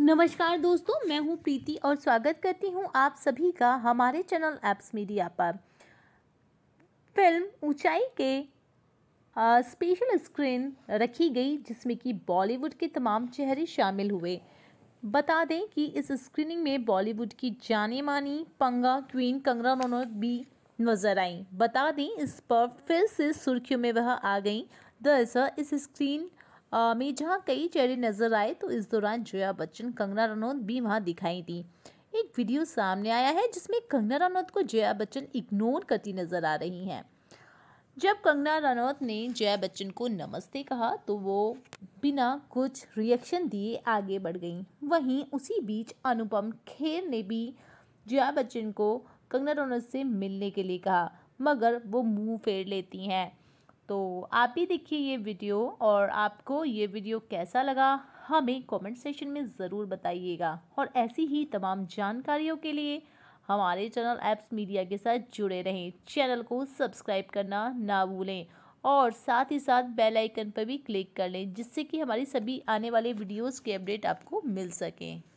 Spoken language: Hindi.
नमस्कार दोस्तों मैं हूं प्रीति और स्वागत करती हूं आप सभी का हमारे चैनल एप्स मीडिया पर फिल्म ऊंचाई के आ, स्पेशल स्क्रीन रखी गई जिसमें कि बॉलीवुड के तमाम चेहरे शामिल हुए बता दें कि इस स्क्रीनिंग में बॉलीवुड की जानी मानी पंगा क्वीन कंगना रनौत भी नजर आई बता दें इस पर फिर से सुर्खियों में वह आ गई दरअसल इस स्क्रीन में जहाँ कई चेहरे नजर आए तो इस दौरान जया बच्चन कंगना रनौत भी वहाँ दिखाई दी एक वीडियो सामने आया है जिसमें कंगना रनौत को जया बच्चन इग्नोर करती नजर आ रही हैं जब कंगना रनौत ने जया बच्चन को नमस्ते कहा तो वो बिना कुछ रिएक्शन दिए आगे बढ़ गई वहीं उसी बीच अनुपम खेर ने भी जया बच्चन को कंगना रनौत से मिलने के लिए कहा मगर वो मुंह फेर लेती हैं तो आप भी देखिए ये वीडियो और आपको ये वीडियो कैसा लगा हमें कमेंट सेशन में ज़रूर बताइएगा और ऐसी ही तमाम जानकारियों के लिए हमारे चैनल एप्स मीडिया के साथ जुड़े रहें चैनल को सब्सक्राइब करना ना भूलें और साथ ही साथ बेल आइकन पर भी क्लिक कर लें जिससे कि हमारी सभी आने वाले वीडियोस के अपडेट आपको मिल सकें